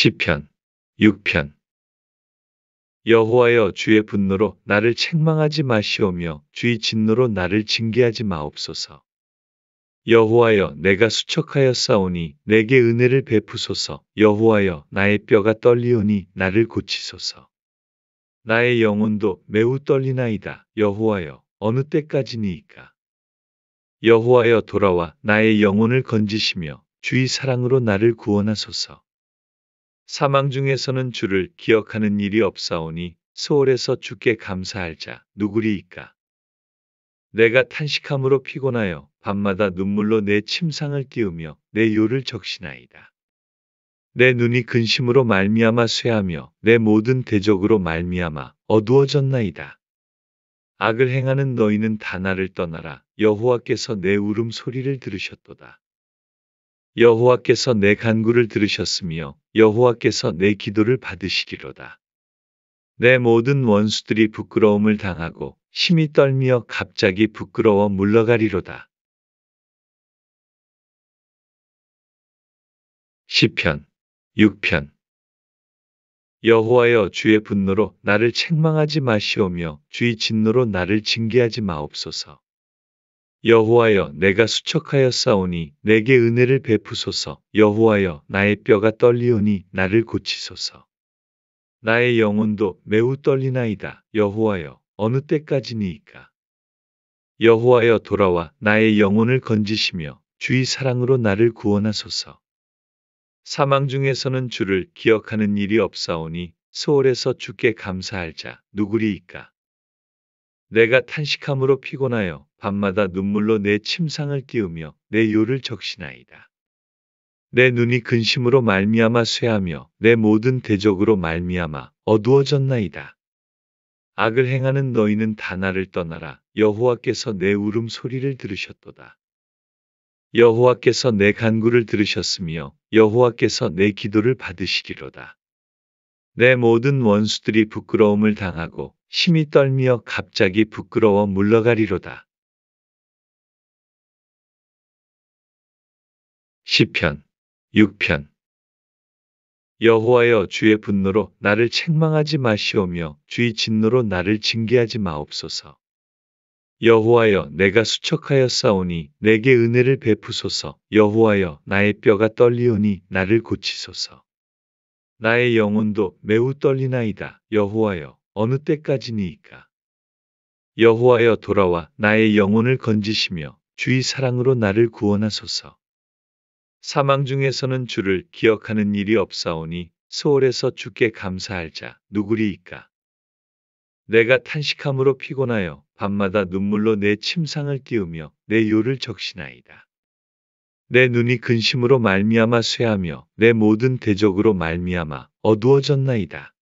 시편 6편 여호와여 주의 분노로 나를 책망하지 마시오며 주의 진노로 나를 징계하지 마옵소서. 여호와여 내가 수척하여 싸우니 내게 은혜를 베푸소서. 여호와여 나의 뼈가 떨리오니 나를 고치소서. 나의 영혼도 매우 떨리나이다. 여호와여 어느 때까지니이까. 여호와여 돌아와 나의 영혼을 건지시며 주의 사랑으로 나를 구원하소서. 사망 중에서는 주를 기억하는 일이 없사오니 소홀해서 주께 감사할 자 누구리이까. 내가 탄식함으로 피곤하여 밤마다 눈물로 내 침상을 띄우며 내 요를 적시나이다. 내 눈이 근심으로 말미암아 쇠하며 내 모든 대적으로 말미암아 어두워졌나이다. 악을 행하는 너희는 다 나를 떠나라 여호와께서 내 울음 소리를 들으셨도다. 여호와께서 내 간구를 들으셨으며 여호와께서 내 기도를 받으시기로다. 내 모든 원수들이 부끄러움을 당하고 심히 떨며 갑자기 부끄러워 물러가리로다. 1 0편 6편 여호와여 주의 분노로 나를 책망하지 마시오며 주의 진노로 나를 징계하지 마옵소서. 여호와여 내가 수척하여 싸우니 내게 은혜를 베푸소서 여호와여 나의 뼈가 떨리오니 나를 고치소서 나의 영혼도 매우 떨리나이다 여호와여 어느 때까지니이까 여호와여 돌아와 나의 영혼을 건지시며 주의 사랑으로 나를 구원하소서 사망 중에서는 주를 기억하는 일이 없사오니 소홀에서 주께 감사할 자 누구리이까 내가 탄식함으로 피곤하여 밤마다 눈물로 내 침상을 띄우며 내 요를 적시나이다. 내 눈이 근심으로 말미암아 쇠하며 내 모든 대적으로 말미암아 어두워졌나이다. 악을 행하는 너희는 다 나를 떠나라. 여호와께서 내 울음 소리를 들으셨도다. 여호와께서 내 간구를 들으셨으며 여호와께서 내 기도를 받으시리로다. 내 모든 원수들이 부끄러움을 당하고 심히 떨며 갑자기 부끄러워 물러가리로다. 1 0편 6편 여호와여 주의 분노로 나를 책망하지 마시오며 주의 진노로 나를 징계하지 마옵소서. 여호와여 내가 수척하여 싸우니 내게 은혜를 베푸소서. 여호와여 나의 뼈가 떨리오니 나를 고치소서. 나의 영혼도 매우 떨리나이다. 여호와여 어느 때까지니이까. 여호와여 돌아와 나의 영혼을 건지시며 주의 사랑으로 나를 구원하소서. 사망 중에서는 주를 기억하는 일이 없사오니 소홀해서 주께 감사할 자 누구리이까. 내가 탄식함으로 피곤하여 밤마다 눈물로 내 침상을 띄우며 내 요를 적시나이다. 내 눈이 근심으로 말미암아 쇠하며 내 모든 대적으로 말미암아 어두워졌나이다.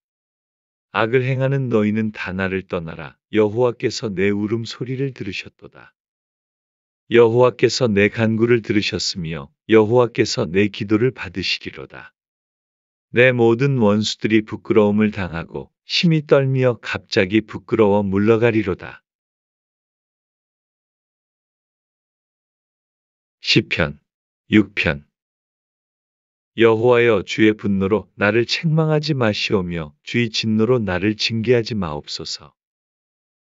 악을 행하는 너희는 다 나를 떠나라. 여호와께서 내 울음소리를 들으셨도다. 여호와께서 내 간구를 들으셨으며 여호와께서 내 기도를 받으시리로다. 내 모든 원수들이 부끄러움을 당하고 심히 떨며 갑자기 부끄러워 물러가리로다. 시편 6편 여호와여 주의 분노로 나를 책망하지 마시오며 주의 진노로 나를 징계하지 마옵소서.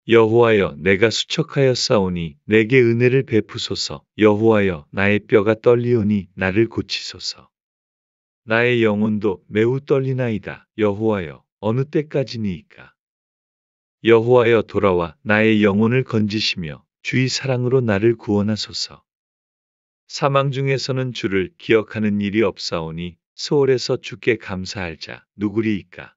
여호와여 내가 수척하여 싸우니 내게 은혜를 베푸소서. 여호와여 나의 뼈가 떨리오니 나를 고치소서. 나의 영혼도 매우 떨리나이다. 여호와여 어느 때까지니이까. 여호와여 돌아와 나의 영혼을 건지시며 주의 사랑으로 나를 구원하소서. 사망 중에서는 주를 기억하는 일이 없사오니 소홀해서 주께 감사할 자 누구리이까.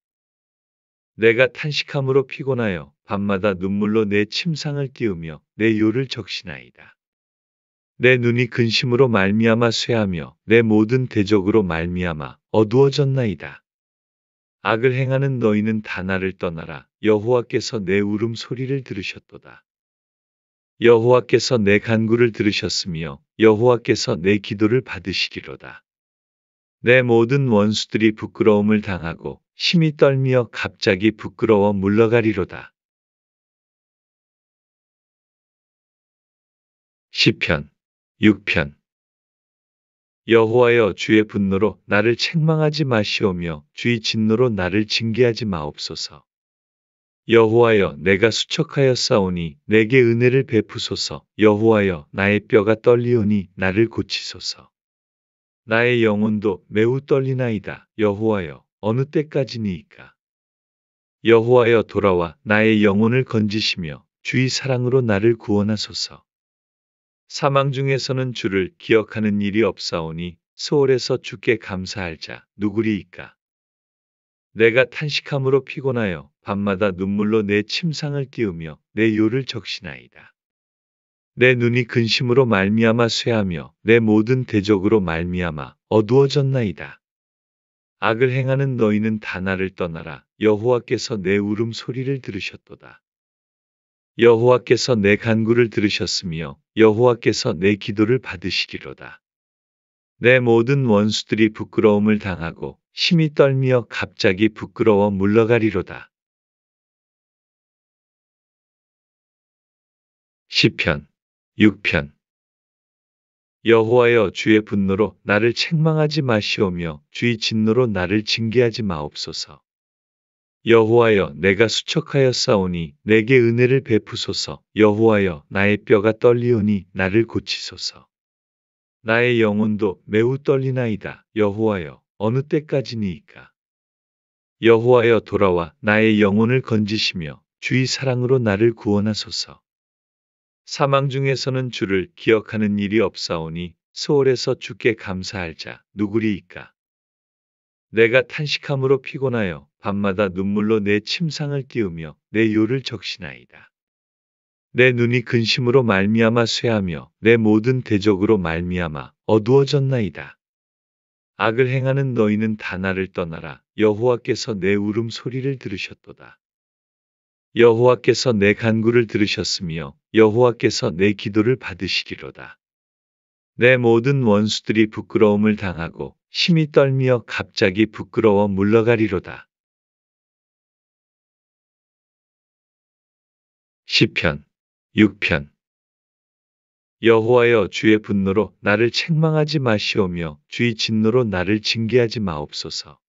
내가 탄식함으로 피곤하여 밤마다 눈물로 내 침상을 띄우며 내 요를 적시나이다. 내 눈이 근심으로 말미암아 쇠하며 내 모든 대적으로 말미암아 어두워졌나이다. 악을 행하는 너희는 다 나를 떠나라 여호와께서 내 울음 소리를 들으셨도다. 여호와께서 내 간구를 들으셨으며 여호와께서 내 기도를 받으시기로다. 내 모든 원수들이 부끄러움을 당하고 심히 떨며 갑자기 부끄러워 물러가리로다. 1 0편 6편 여호와여 주의 분노로 나를 책망하지 마시오며 주의 진노로 나를 징계하지 마옵소서. 여호와여 내가 수척하여 싸우니 내게 은혜를 베푸소서 여호와여 나의 뼈가 떨리오니 나를 고치소서 나의 영혼도 매우 떨리나이다 여호와여 어느 때까지니이까 여호와여 돌아와 나의 영혼을 건지시며 주의 사랑으로 나를 구원하소서 사망 중에서는 주를 기억하는 일이 없사오니 소홀에서 주께 감사할 자 누구리이까 내가 탄식함으로 피곤하여 밤마다 눈물로 내 침상을 띄우며 내 요를 적시나이다. 내 눈이 근심으로 말미암아 쇠하며 내 모든 대적으로 말미암아 어두워졌나이다. 악을 행하는 너희는 다 나를 떠나라. 여호와께서 내 울음 소리를 들으셨도다. 여호와께서 내 간구를 들으셨으며 여호와께서 내 기도를 받으시리로다. 내 모든 원수들이 부끄러움을 당하고 심히 떨며 갑자기 부끄러워 물러가리로다. 시편 6편 여호와여 주의 분노로 나를 책망하지 마시오며 주의 진노로 나를 징계하지 마옵소서. 여호와여 내가 수척하여 싸우니 내게 은혜를 베푸소서. 여호와여 나의 뼈가 떨리오니 나를 고치소서. 나의 영혼도 매우 떨리나이다. 여호와여 어느 때까지니이까. 여호와여 돌아와 나의 영혼을 건지시며 주의 사랑으로 나를 구원하소서. 사망 중에서는 주를 기억하는 일이 없사오니 소홀해서 주께 감사할 자 누구리이까. 내가 탄식함으로 피곤하여 밤마다 눈물로 내 침상을 띄우며 내 요를 적시나이다. 내 눈이 근심으로 말미암아 쇠하며 내 모든 대적으로 말미암아 어두워졌나이다. 악을 행하는 너희는 다 나를 떠나라 여호와께서 내 울음 소리를 들으셨도다. 여호와께서 내 간구를 들으셨으며 여호와께서 내 기도를 받으시리로다. 내 모든 원수들이 부끄러움을 당하고 심히 떨며 갑자기 부끄러워 물러가리로다. 1 0편 6편 여호와여 주의 분노로 나를 책망하지 마시오며 주의 진노로 나를 징계하지 마옵소서.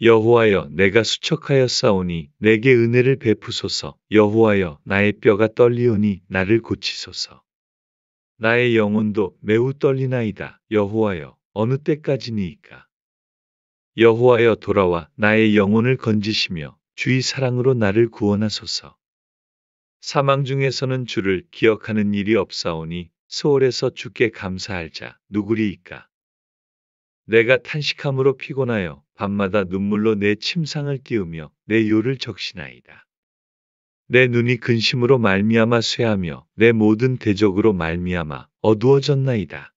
여호와여 내가 수척하여 싸우니 내게 은혜를 베푸소서 여호와여 나의 뼈가 떨리오니 나를 고치소서 나의 영혼도 매우 떨리나이다 여호와여 어느 때까지니이까 여호와여 돌아와 나의 영혼을 건지시며 주의 사랑으로 나를 구원하소서 사망 중에서는 주를 기억하는 일이 없사오니 소홀에서 주께 감사할 자 누구리이까 내가 탄식함으로 피곤하여 밤마다 눈물로 내 침상을 띄우며 내 요를 적시나이다. 내 눈이 근심으로 말미암아 쇠하며 내 모든 대적으로 말미암아 어두워졌나이다.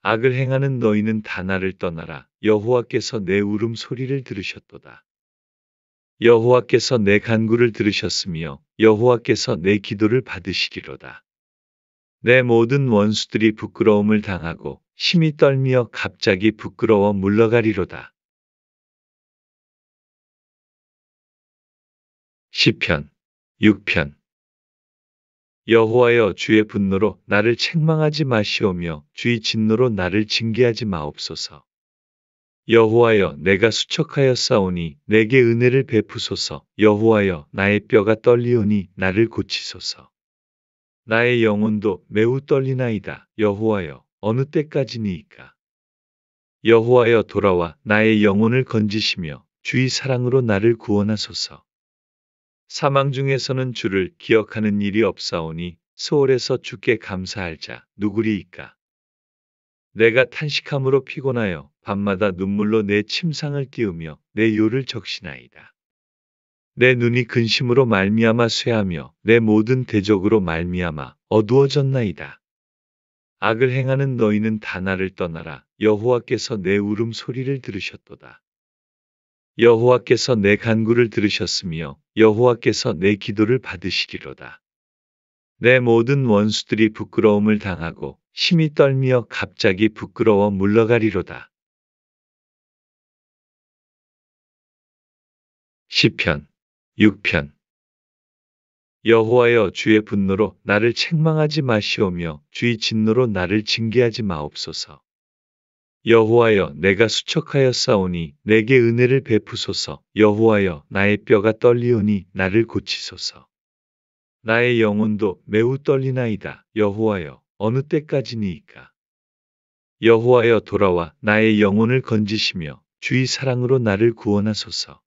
악을 행하는 너희는 다 나를 떠나라. 여호와께서 내 울음 소리를 들으셨도다. 여호와께서 내 간구를 들으셨으며 여호와께서 내 기도를 받으시리로다. 내 모든 원수들이 부끄러움을 당하고 심히 떨며 갑자기 부끄러워 물러가리로다. 시편 6편 여호와여 주의 분노로 나를 책망하지 마시오며 주의 진노로 나를 징계하지 마옵소서. 여호와여 내가 수척하여 싸우니 내게 은혜를 베푸소서. 여호와여 나의 뼈가 떨리오니 나를 고치소서. 나의 영혼도 매우 떨리나이다. 여호와여 어느 때까지니이까. 여호와여 돌아와 나의 영혼을 건지시며 주의 사랑으로 나를 구원하소서. 사망 중에서는 주를 기억하는 일이 없사오니 소홀에서 주께 감사할 자 누구리이까. 내가 탄식함으로 피곤하여 밤마다 눈물로 내 침상을 띄우며 내 요를 적시나이다. 내 눈이 근심으로 말미암아 쇠하며 내 모든 대적으로 말미암아 어두워졌나이다. 악을 행하는 너희는 다 나를 떠나라 여호와께서 내 울음 소리를 들으셨도다. 여호와께서 내 간구를 들으셨으며 여호와께서 내 기도를 받으시리로다. 내 모든 원수들이 부끄러움을 당하고 심히 떨며 갑자기 부끄러워 물러가리로다. 1 0편 6편 여호와여 주의 분노로 나를 책망하지 마시오며 주의 진노로 나를 징계하지 마옵소서. 여호와여 내가 수척하여 싸우니 내게 은혜를 베푸소서 여호와여 나의 뼈가 떨리오니 나를 고치소서 나의 영혼도 매우 떨리나이다 여호와여 어느 때까지니이까 여호와여 돌아와 나의 영혼을 건지시며 주의 사랑으로 나를 구원하소서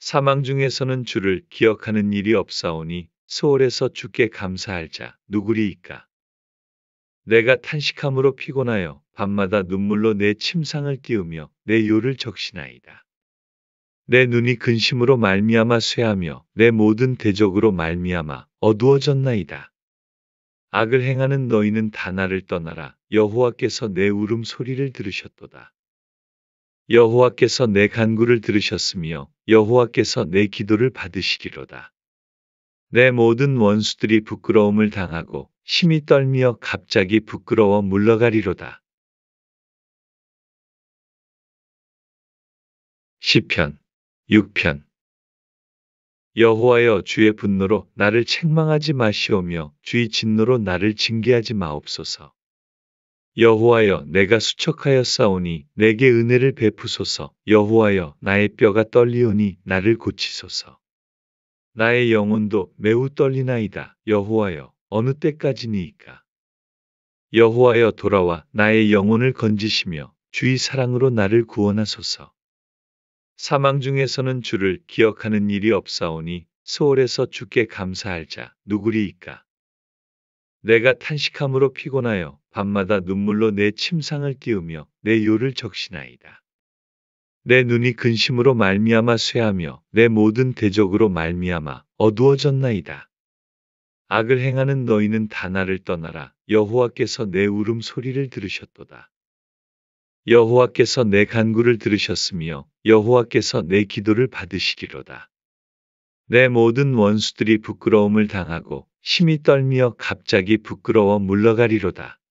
사망 중에서는 주를 기억하는 일이 없사오니 소홀에서 주께 감사할 자 누구리이까 내가 탄식함으로 피곤하여 밤마다 눈물로 내 침상을 띄우며 내 요를 적시나이다. 내 눈이 근심으로 말미암아 쇠하며 내 모든 대적으로 말미암아 어두워졌나이다. 악을 행하는 너희는 다 나를 떠나라. 여호와께서 내 울음 소리를 들으셨도다. 여호와께서 내 간구를 들으셨으며 여호와께서 내 기도를 받으시리로다. 내 모든 원수들이 부끄러움을 당하고 심히 떨며 갑자기 부끄러워 물러가리로다. 시편 6편 여호와여 주의 분노로 나를 책망하지 마시오며 주의 진노로 나를 징계하지 마옵소서. 여호와여 내가 수척하여 싸우니 내게 은혜를 베푸소서. 여호와여 나의 뼈가 떨리오니 나를 고치소서. 나의 영혼도 매우 떨리나이다. 여호와여 어느 때까지니이까. 여호와여 돌아와 나의 영혼을 건지시며 주의 사랑으로 나를 구원하소서. 사망 중에서는 주를 기억하는 일이 없사오니 소홀에서 주께 감사할자 누구리이까. 내가 탄식함으로 피곤하여 밤마다 눈물로 내 침상을 띄우며 내 요를 적시나이다. 내 눈이 근심으로 말미암아 쇠하며 내 모든 대적으로 말미암아 어두워졌나이다. 악을 행하는 너희는 다 나를 떠나라 여호와께서 내 울음 소리를 들으셨도다. 여호와께서 내 간구를 들으셨으며 여호와께서 내 기도를 받으시기로다내 모든 원수들이 부끄러움을 당하고 심히 떨며 갑자기 부끄러워 물러가리로다.